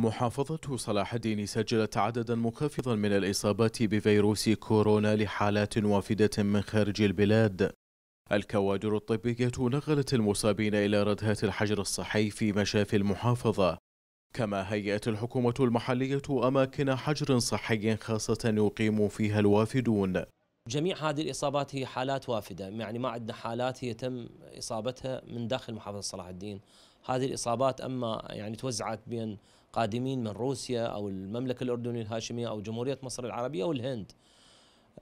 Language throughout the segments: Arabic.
محافظة صلاح الدين سجلت عددا منخفضا من الإصابات بفيروس كورونا لحالات وافدة من خارج البلاد الكوادر الطبية نقلت المصابين إلى ردهات الحجر الصحي في مشافي المحافظة كما هيأت الحكومة المحلية أماكن حجر صحي خاصة يقيم فيها الوافدون جميع هذه الإصابات هي حالات وافدة يعني ما عندنا حالات هي تم إصابتها من داخل محافظة صلاح الدين هذه الإصابات أما يعني توزعت بين قادمين من روسيا أو المملكة الأردنية الهاشمية أو جمهورية مصر العربية أو الهند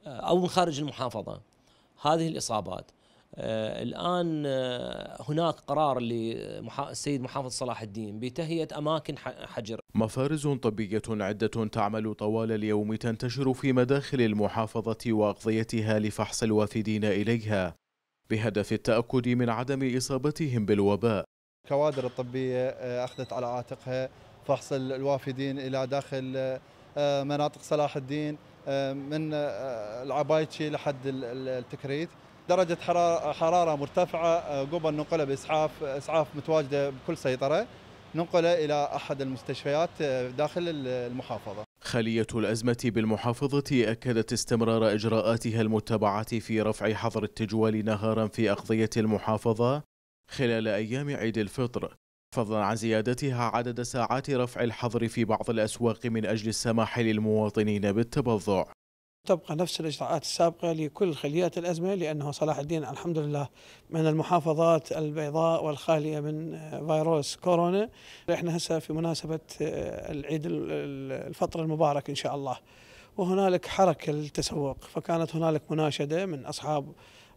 آه، أو من خارج المحافظة هذه الإصابات آه، الآن آه، هناك قرار للسيد محافظ صلاح الدين بتهيئة أماكن حجر مفارز طبية عدة تعمل طوال اليوم تنتشر في مداخل المحافظة وأقضيتها لفحص الوافدين إليها بهدف التأكد من عدم إصابتهم بالوباء الكوادر الطبية أخذت على عاتقها فحص الوافدين الى داخل آه، آه، مناطق صلاح الدين آه، من العبايتشي لحد التكريت درجة حرارة, مرتفعة قبل ننقله بإسعاف إسعاف متواجدة بكل سيطرة ننقله إلى أحد المستشفيات داخل المحافظة خلية الأزمة بالمحافظة أكدت استمرار إجراءاتها المتبعة في رفع حظر التجوال نهارا في أقضية المحافظة خلال أيام عيد الفطر فضلا عن زيادتها عدد ساعات رفع الحظر في بعض الأسواق من أجل السماح للمواطنين بالتبضع تبقى نفس الإجراءات السابقة لكل خليات الأزمة لأنه صلاح الدين الحمد لله من المحافظات البيضاء والخالية من فيروس كورونا إحنا هسه في مناسبة آه، العيد الفطر المبارك إن شاء الله وهنالك حركة للتسوق فكانت هنالك مناشدة من أصحاب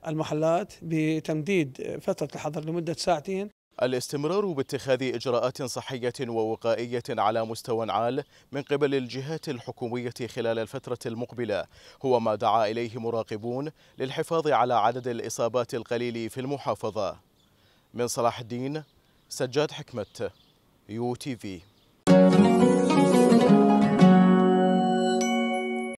المحلات بتمديد فترة الحظر لمدة ساعتين الاستمرار باتخاذ إجراءات صحية ووقائية على مستوى عال من قبل الجهات الحكومية خلال الفترة المقبلة هو ما دعا إليه مراقبون للحفاظ على عدد الإصابات القليل في المحافظة من صلاح الدين سجاد حكمت يو تي في